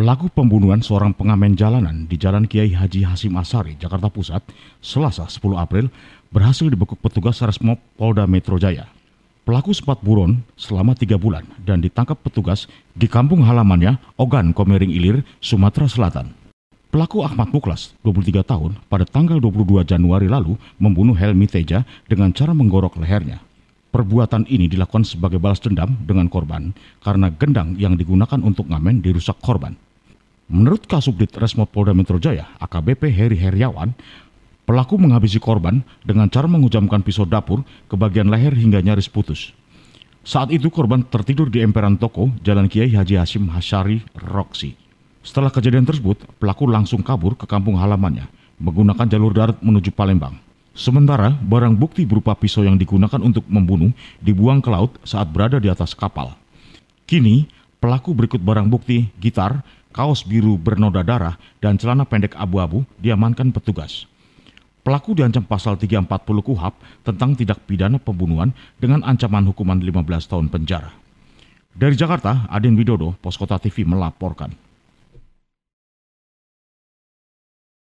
Pelaku pembunuhan seorang pengamen jalanan di Jalan Kiai Haji Hasim Asari, Jakarta Pusat, Selasa 10 April, berhasil dibekuk petugas Sarasmo Polda Metro Jaya. Pelaku sempat buron selama tiga bulan dan ditangkap petugas di kampung halamannya Ogan Komering Ilir, Sumatera Selatan. Pelaku Ahmad Muklas, 23 tahun, pada tanggal 22 Januari lalu membunuh Helmi Teja dengan cara menggorok lehernya. Perbuatan ini dilakukan sebagai balas dendam dengan korban karena gendang yang digunakan untuk ngamen dirusak korban. Menurut Kasubdit Resmod Polda Metro Jaya, AKBP Heri Heriawan, pelaku menghabisi korban dengan cara mengujamkan pisau dapur ke bagian leher hingga nyaris putus. Saat itu korban tertidur di emperan toko Jalan Kiai Haji Hashim Hasyari Roksi. Setelah kejadian tersebut, pelaku langsung kabur ke kampung halamannya menggunakan jalur darat menuju Palembang. Sementara barang bukti berupa pisau yang digunakan untuk membunuh dibuang ke laut saat berada di atas kapal. Kini, pelaku berikut barang bukti gitar kaos biru bernoda darah, dan celana pendek abu-abu diamankan petugas. Pelaku diancam pasal 340 KUHAP tentang tindak pidana pembunuhan dengan ancaman hukuman 15 tahun penjara. Dari Jakarta, Adin Widodo, Poskota TV melaporkan.